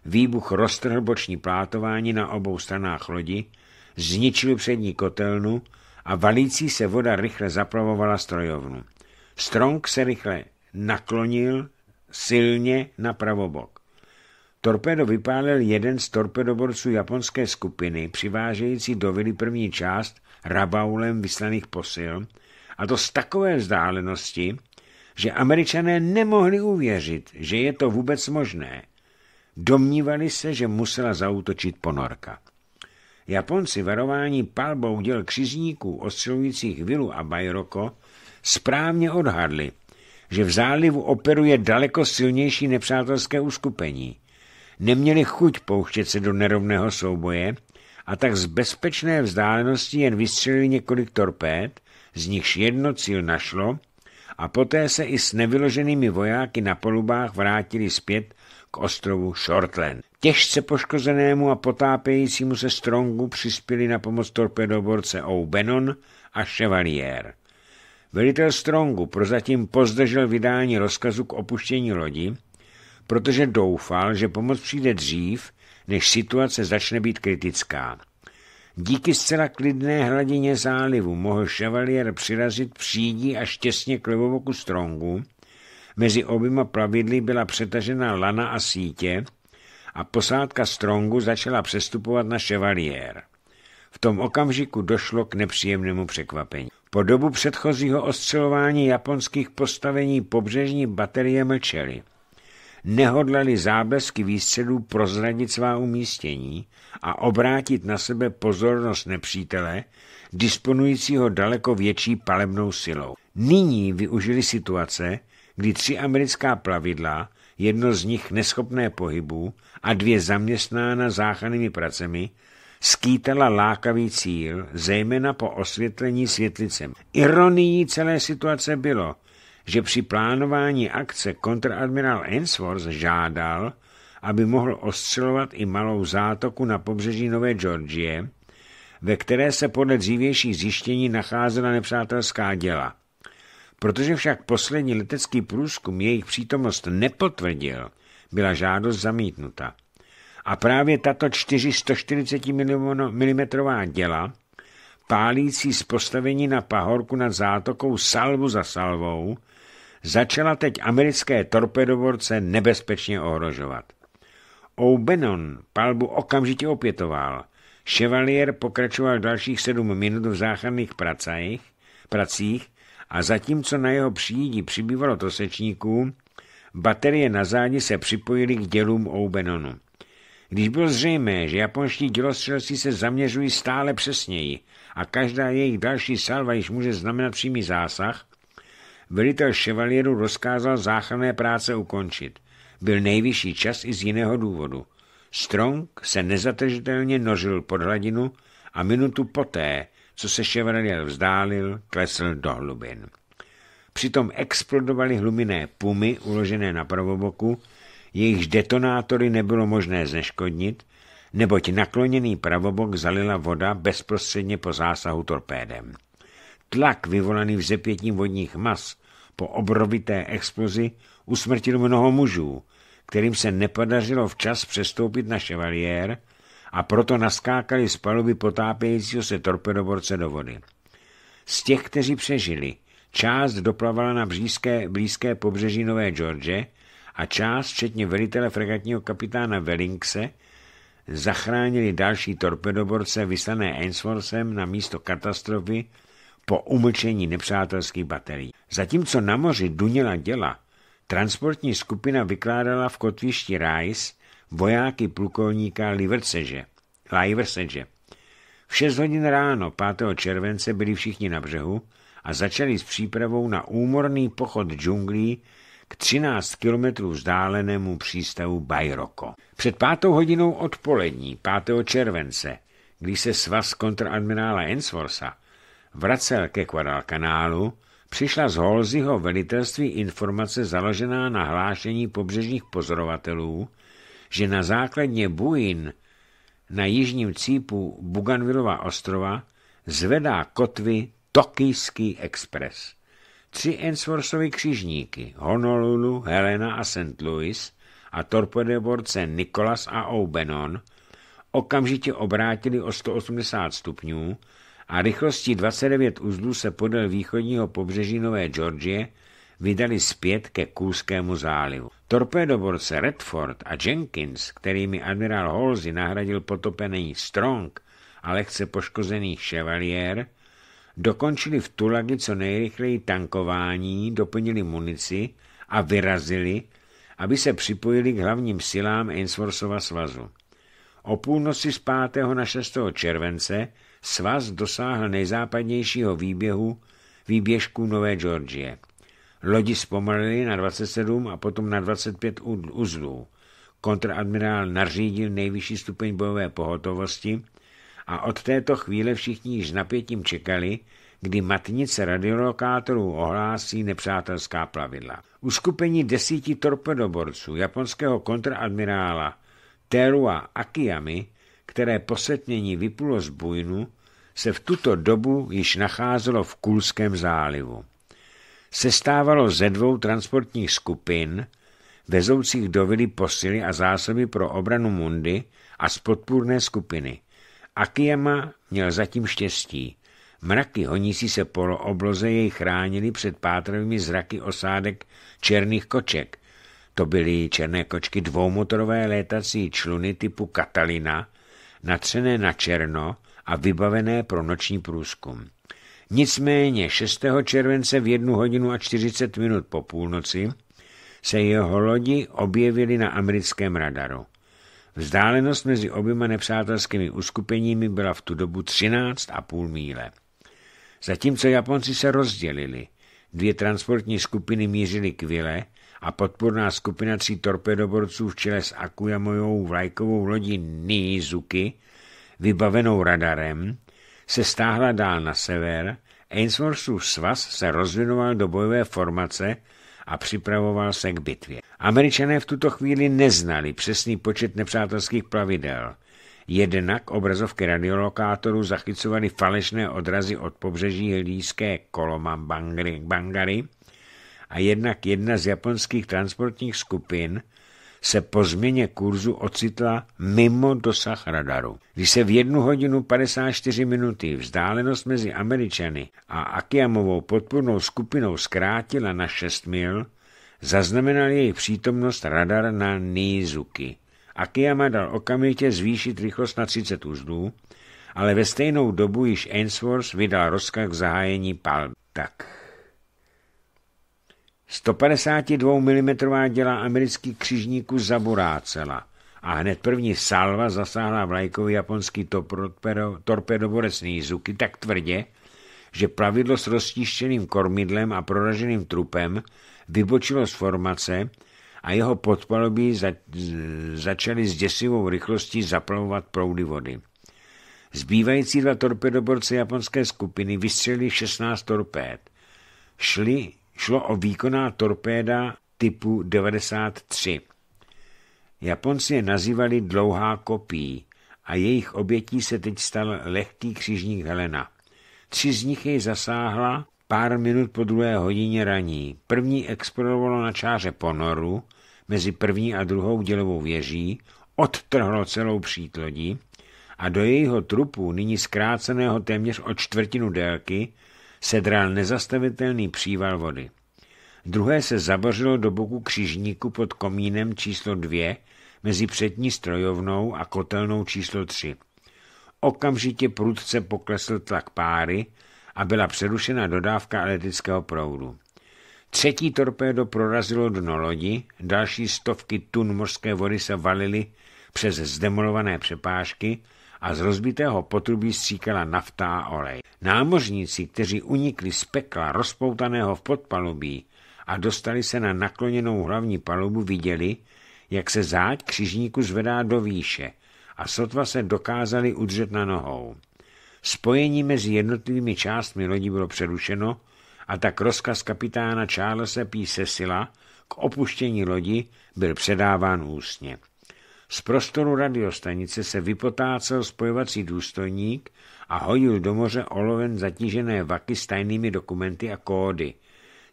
Výbuch roztrhl boční plátování na obou stranách lodi, zničil přední kotelnu a valící se voda rychle zaplavovala strojovnu. Strong se rychle naklonil silně na pravobok. Torpedo vypálil jeden z torpedoborců japonské skupiny, přivážející do vily první část rabaulem vyslaných posil, a to z takové vzdálenosti, že američané nemohli uvěřit, že je to vůbec možné. Domnívali se, že musela zautočit ponorka. Japonci varování palbou děl křižníků ostřelujících Vilu a Bajroko správně odhadli, že v zálivu operuje daleko silnější nepřátelské uskupení. Neměli chuť pouštět se do nerovného souboje a tak z bezpečné vzdálenosti jen vystřelili několik torpéd, z nichž jedno cíl našlo – a poté se i s nevyloženými vojáky na polubách vrátili zpět k ostrovu Shortland. Těžce poškozenému a potápějícímu se Strongu přispěli na pomoc torpedoborce O'Bannon a Chevalier. Velitel Strongu prozatím pozdržel vydání rozkazu k opuštění lodi, protože doufal, že pomoc přijde dřív, než situace začne být kritická. Díky zcela klidné hladině zálivu mohl ševalier přirazit přídí až těsně k levovoku Strongu. Mezi oběma plavidly byla přetažena lana a sítě a posádka Strongu začala přestupovat na Chevalier. V tom okamžiku došlo k nepříjemnému překvapení. Po dobu předchozího ostřelování japonských postavení pobřežní baterie mlčely nehodlali záblesky výstředů prozradit svá umístění a obrátit na sebe pozornost nepřítele, disponujícího daleko větší palebnou silou. Nyní využili situace, kdy tři americká plavidla, jedno z nich neschopné pohybu a dvě zaměstnána záchanými pracemi, skýtala lákavý cíl, zejména po osvětlení světlicem. Ironií celé situace bylo – že při plánování akce kontradmirál Ensworth žádal, aby mohl ostřelovat i malou zátoku na pobřeží Nové Georgie, ve které se podle dřívějších zjištění nacházela nepřátelská děla. Protože však poslední letecký průzkum jejich přítomnost nepotvrdil, byla žádost zamítnuta. A právě tato 440 mm děla, pálící z postavení na pahorku nad zátokou salvu za salvou, začala teď americké torpedoborce nebezpečně ohrožovat. O'Bannon palbu okamžitě opětoval. Chevalier pokračoval dalších sedm minut v záchranných pracích, pracích a zatímco na jeho přijídi přibývalo tosečníků, baterie na zádi se připojily k dělům O'Bannonu. Když bylo zřejmé, že japonští dělostřelci se zaměřují stále přesněji a každá jejich další salva již může znamenat přímý zásah, Velitel Chevalieru rozkázal záchranné práce ukončit. Byl nejvyšší čas i z jiného důvodu. Strong se nezatržitelně nožil pod hladinu a minutu poté, co se Chevalier vzdálil, klesl do hlubin. Přitom explodovaly hluminé pumy uložené na pravoboku, jejichž detonátory nebylo možné zneškodnit, neboť nakloněný pravobok zalila voda bezprostředně po zásahu torpédem. Tlak vyvolaný vzepětím vodních mas po obrovité explozi usmrtil mnoho mužů, kterým se nepodařilo včas přestoupit na ševaliér a proto naskákali z paluby potápějícího se torpedoborce do vody. Z těch, kteří přežili, část doplavala na blízké, blízké pobřeží Nové George a část, včetně velitele fregatního kapitána Wellingse, zachránili další torpedoborce vyslané Ainsworthem na místo katastrofy po umlčení nepřátelských baterií. Zatímco na moři duněla děla, transportní skupina vykládala v kotvišti Rice vojáky plukovníka Liverseže. Liverseže. V 6 hodin ráno 5. července byli všichni na břehu a začali s přípravou na úmorný pochod džunglí k 13 kilometrů vzdálenému přístavu Bajroko. Před pátou hodinou odpolední 5. července, kdy se svaz kontradmirála Ensworsa vracel ke kanálu přišla z Holzyho velitelství informace založená na hlášení pobřežních pozorovatelů, že na základně Buin na jižním cípu Buganvilova ostrova zvedá kotvy Tokijský expres. Tři Ensworthovy křižníky, Honolulu, Helena a St. Louis a torpedoborce Nicholas a O'Bannon okamžitě obrátili o 180 stupňů a rychlostí 29 uzlů se podél východního pobřeží Nové Georgie vydali zpět ke Kůzkému zálivu. Torpédoborce Redford a Jenkins, kterými admirál Halsey nahradil potopený Strong a lehce poškozený Chevalier, dokončili v Tulagi co nejrychleji tankování, doplnili munici a vyrazili, aby se připojili k hlavním silám Ainsworthova svazu. O půlnoci z 5. na 6. července svaz dosáhl nejzápadnějšího výběhu výběžku Nové Georgie. Lodi zpomalili na 27 a potom na 25 uzlů. Kontradmirál nařídil nejvyšší stupeň bojové pohotovosti a od této chvíle všichni již s napětím čekali, kdy matnice radiolokátorů ohlásí nepřátelská plavidla. Uskupení desíti torpedoborců japonského kontradmirála Terua Akiyami které posetnění vypulo vyplulo z bujnu, se v tuto dobu již nacházelo v Kulském zálivu. Sestávalo ze dvou transportních skupin, vezoucích do vily posily a zásoby pro obranu Mundy a z podpůrné skupiny. Akiyama měl zatím štěstí. Mraky honící se po obloze jej chránili před pátrovými zraky osádek černých koček. To byly černé kočky dvoumotorové létací čluny typu Katalina – natřené na černo a vybavené pro noční průzkum. Nicméně 6. července v 1 hodinu a 40 minut po půlnoci se jeho lodi objevily na americkém radaru. Vzdálenost mezi oběma nepřátelskými uskupeními byla v tu dobu 13,5 míle. Zatímco Japonci se rozdělili, dvě transportní skupiny mířily k Vile a podpůrná skupina tří torpedoborců v čele s Akujamojou vlajkovou lodí Nizuki, vybavenou radarem, se stáhla dál na sever, Ainsworthův svaz se rozvinoval do bojové formace a připravoval se k bitvě. Američané v tuto chvíli neznali přesný počet nepřátelských plavidel. Jednak obrazovky radiolokátorů zachycovaly falešné odrazy od pobřeží hlídské Bangary a jednak jedna z japonských transportních skupin se po změně kurzu ocitla mimo dosah radaru. Když se v 1 hodinu 54 minuty vzdálenost mezi Američany a Akiamovou podpůrnou skupinou zkrátila na 6 mil, zaznamenal jejich přítomnost radar na Nizuki. Akiyama dal okamžitě zvýšit rychlost na 30 uzdů, ale ve stejnou dobu již Ainsworth vydal rozkaz k zahájení palby. Tak, 152 mm děla americký křižníku zaburácela a hned první salva zasáhla vlajkový japonský torpedoborec Nizuki tak tvrdě, že plavidlo s roztištěným kormidlem a proraženým trupem vybočilo z formace a jeho podpaloby za, začaly s děsivou rychlostí zaplavovat proudy vody. Zbývající dva torpedoborce japonské skupiny vystřelili 16 torpéd. Šli Šlo o výkonná torpéda typu 93. Japonci je nazývali dlouhá kopí a jejich obětí se teď stal lehký křižník Helena. Tři z nich jej zasáhla pár minut po druhé hodině raní. První explodovalo na čáře ponoru mezi první a druhou dělovou věží, odtrhlo celou přítlodí a do jejího trupu, nyní zkráceného téměř o čtvrtinu délky, sedral nezastavitelný příval vody. Druhé se zabořilo do boku křižníku pod komínem číslo dvě mezi přední strojovnou a kotelnou číslo tři. Okamžitě prudce poklesl tlak páry a byla přerušena dodávka elektrického proudu. Třetí torpédo prorazilo dno lodi, další stovky tun mořské vody se valily přes zdemolované přepážky a z rozbitého potrubí stříkala nafta a olej. Námořníci, kteří unikli z pekla rozpoutaného v podpalubí a dostali se na nakloněnou hlavní palubu, viděli, jak se záď křižníku zvedá do výše a sotva se dokázali udržet na nohou. Spojení mezi jednotlivými částmi lodi bylo přerušeno a tak rozkaz kapitána Charlesa P. Sesila k opuštění lodi byl předáván ústně. Z prostoru radiostanice se vypotácel spojovací důstojník a hodil do moře oloven zatížené vaky s tajnými dokumenty a kódy.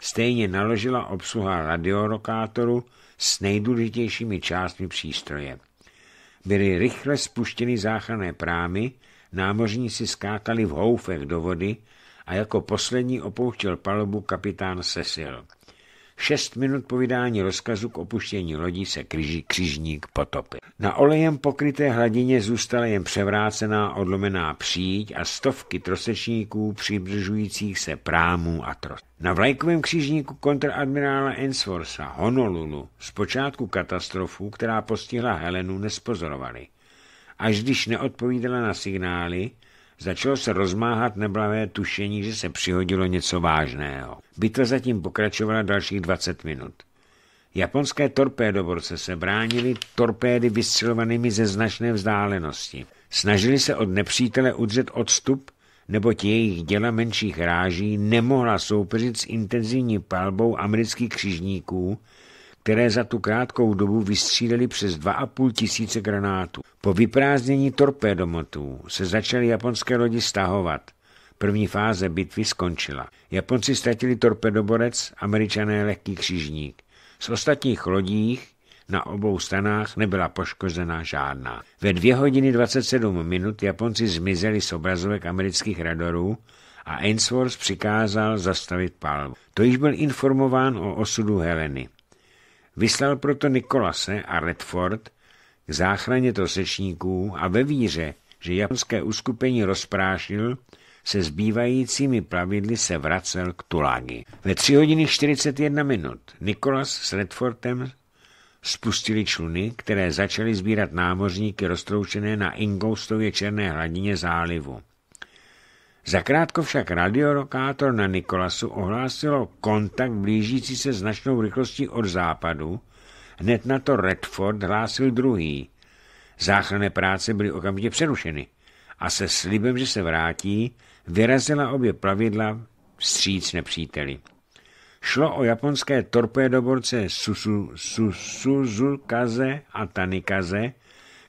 Stejně naložila obsluha radiorokátoru s nejdůležitějšími částmi přístroje. Byly rychle spuštěny záchranné prámy, námořníci skákali v houfech do vody a jako poslední opouštěl palubu kapitán Cecil. Šest minut po vydání rozkazu k opuštění lodí se křiž, křižník potopil. Na olejem pokryté hladině zůstala jen převrácená odlomená příď a stovky trosečníků přibržujících se prámů a tros. Na vlajkovém křižníku kontradmirála Ensforsa, Honolulu, z počátku katastrofu, která postihla Helenu, nespozorovali. Až když neodpovídala na signály, Začalo se rozmáhat neblavé tušení, že se přihodilo něco vážného. Bitva zatím pokračovala dalších 20 minut. Japonské torpédoborce se bránili torpédy vystřelovanými ze značné vzdálenosti. Snažili se od nepřítele udřet odstup, neboť jejich děla menších ráží nemohla soupeřit s intenzivní palbou amerických křižníků, které za tu krátkou dobu vystříleli přes 2,5 tisíce granátů. Po vyprázdnění torpédomotů se začaly japonské lodi stahovat. První fáze bitvy skončila. Japonci ztratili torpedoborec, američané lehký křižník. Z ostatních lodích na obou stranách nebyla poškozená žádná. Ve 2 hodiny 27 minut Japonci zmizeli z obrazovek amerických radarů a Ainsworth přikázal zastavit palbu. To již byl informován o osudu Heleny. Vyslal proto Nikolase a Redford k záchraně trosečníků a ve víře, že japonské uskupení rozprášil, se zbývajícími plavidly se vracel k Tulagi. Ve 3 hodiny 41 minut Nikolas s Redfordem spustili čluny, které začaly sbírat námořníky roztroušené na ingoustově černé hladině zálivu. Zakrátko však radiolokátor na Nikolasu ohlásilo kontakt blížící se značnou rychlostí od západu, hned na to Redford hlásil druhý. Záchranné práce byly okamžitě přerušeny a se slibem, že se vrátí, vyrazila obě plavidla vstříc nepříteli. Šlo o japonské torpédoborce Susu, Susu, Suzukaze a Tanikaze,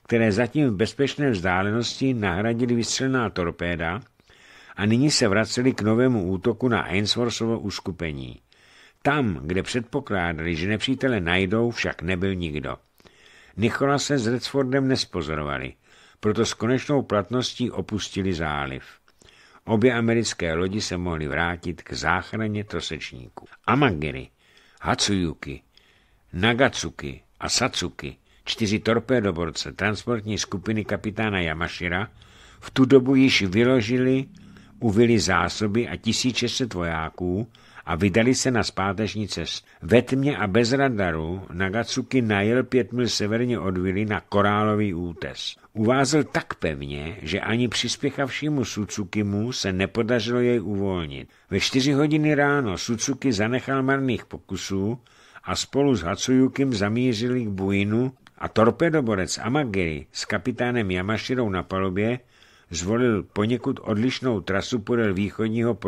které zatím v bezpečné vzdálenosti nahradili vystřelná torpéda, a nyní se vraceli k novému útoku na Ainsworthovo uskupení. Tam, kde předpokládali, že nepřítele najdou, však nebyl nikdo. Nikola se s Redfordem nespozorovali, proto s konečnou platností opustili záliv. Obě americké lodi se mohly vrátit k záchraně trosečníků. Amagiri, Hatsuyuki, Nagatsuki a Satsuki, čtyři torpédoborce transportní skupiny kapitána Yamashira, v tu dobu již vyložili uvili zásoby a 1600 vojáků a vydali se na zpáteční cestu. Ve tmě a bez radaru Nagatsuki najel pět mil severně od Vili na korálový útes. Uvázl tak pevně, že ani přispěchavšímu Suzukimu se nepodařilo jej uvolnit. Ve čtyři hodiny ráno Suzuki zanechal marných pokusů a spolu s Hatsuyukim zamířili k Buinu a torpedoborec Amagiri s kapitánem Yamashirou na palubě zvolil poněkud odlišnou trasu podél východního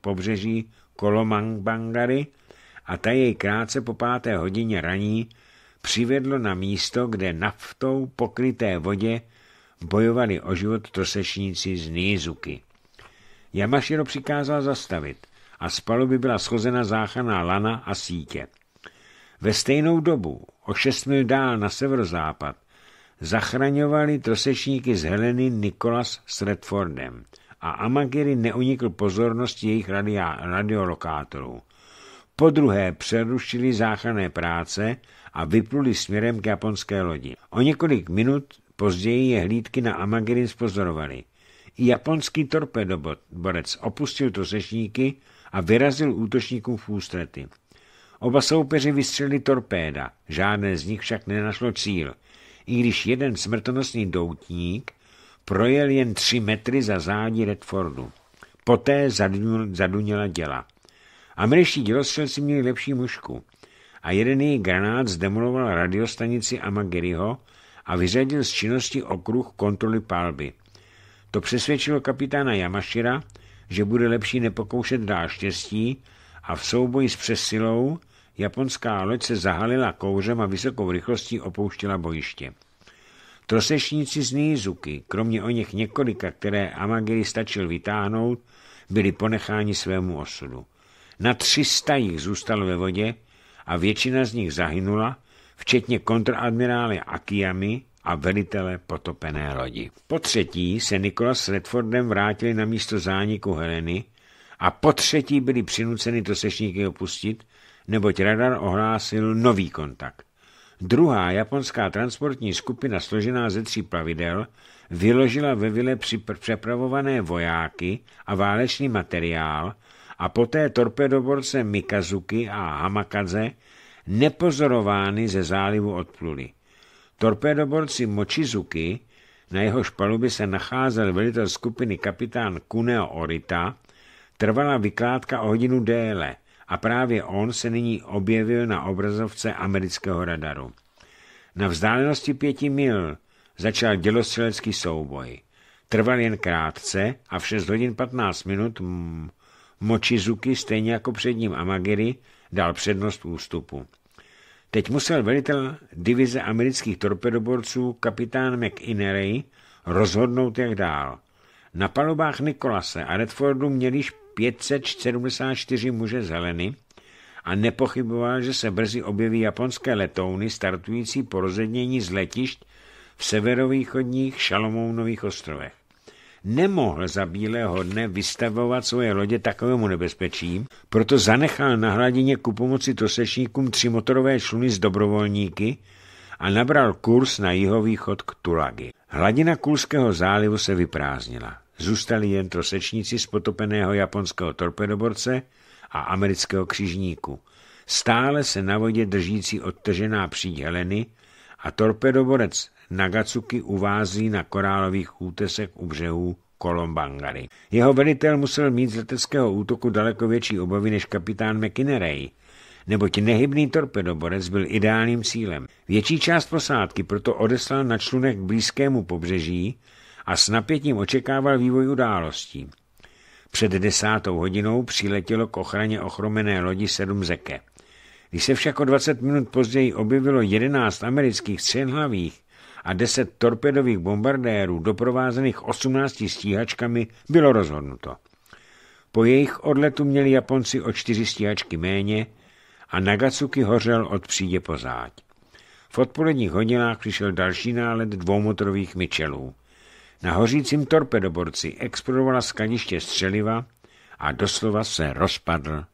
pobřeží Kolomangbangary a ta jej krátce po páté hodině raní přivedlo na místo, kde naftou pokryté vodě bojovali o život trosečníci z Nýzuky. Yamashiro přikázal zastavit a z paluby byla schozena záchranná lana a sítě. Ve stejnou dobu, o šest mil dál na severozápad, zachraňovali trosečníky z Heleny Nikolas s Redfordem a Amagiri neunikl pozornosti jejich radia, radiolokátorů. Po druhé přerušili záchranné práce a vypluli směrem k japonské lodi. O několik minut později je hlídky na Amagirin spozorovali. I japonský torpedoborec opustil trosečníky a vyrazil útočníkům v ústrety. Oba soupeři vystřelili torpéda, žádné z nich však nenašlo cíl – i když jeden smrtonosný doutník projel jen tři metry za zádi Redfordu. Poté zadunil, zadunila děla. Američtí dělostřelci měli lepší mušku a jeden její granát zdemoloval radiostanici Amagiriho a vyřadil z činnosti okruh kontroly palby. To přesvědčilo kapitána Yamashira, že bude lepší nepokoušet dál štěstí a v souboji s přesilou Japonská loď se zahalila kouřem a vysokou rychlostí opouštěla bojiště. Trosečníci z Nýzuky, kromě o nich několika, které Amagiri stačil vytáhnout, byli ponecháni svému osudu. Na 300 jich zůstalo ve vodě a většina z nich zahynula, včetně kontradmirále Akiyami a velitele potopené lodi. Po třetí se Nikola s Redfordem vrátili na místo zániku Heleny a po třetí byli přinuceni trosečníky opustit, neboť radar ohlásil nový kontakt. Druhá japonská transportní skupina, složená ze tří plavidel, vyložila ve vile přepravované vojáky a válečný materiál a poté torpedoborce Mikazuki a Hamakaze nepozorovány ze zálivu odpluli. Torpedoborci Mochizuki, na jeho palubě se nacházel velitel skupiny kapitán Kuneo Orita, trvala vykládka o hodinu déle – a právě on se nyní objevil na obrazovce amerického radaru. Na vzdálenosti pěti mil začal dělostřelecký souboj. Trval jen krátce a v 6 hodin 15 minut Močizuki, stejně jako před ním Amagiri, dal přednost ústupu. Teď musel velitel divize amerických torpedoborců kapitán McInnery rozhodnout, jak dál. Na palubách Nikolase a Redfordu měli již 574 muže zeleny a nepochyboval, že se brzy objeví japonské letouny startující po rozednění z letišť v severovýchodních Šalomounových ostrovech. Nemohl za bílého dne vystavovat svoje lodě takovému nebezpečí, proto zanechal na hladině ku pomoci tosečníkům tři motorové šluny z dobrovolníky a nabral kurz na jihovýchod k Tulagi. Hladina Kulského zálivu se vyprázdnila zůstali jen trosečníci z potopeného japonského torpedoborce a amerického křižníku, stále se na vodě držící odtržená příď Heleny a torpedoborec Nagatsuki uvází na korálových útesech u břehů Kolombangary. Jeho velitel musel mít z leteckého útoku daleko větší obavy než kapitán McInnery, neboť nehybný torpedoborec byl ideálním cílem. Větší část posádky proto odeslal na člunek k blízkému pobřeží, a s napětím očekával vývoj událostí. Před desátou hodinou přiletělo k ochraně ochromené lodi sedm zeke. Když se však o 20 minut později objevilo 11 amerických střelhlavých a 10 torpedových bombardérů doprovázených 18 stíhačkami, bylo rozhodnuto. Po jejich odletu měli Japonci o čtyři stíhačky méně a Nagatsuki hořel od přídě pozáď. V odpoledních hodinách přišel další nálet dvoumotorových Michelů. Na hořícím torpedoborci explodovala skaniště střeliva a doslova se rozpadl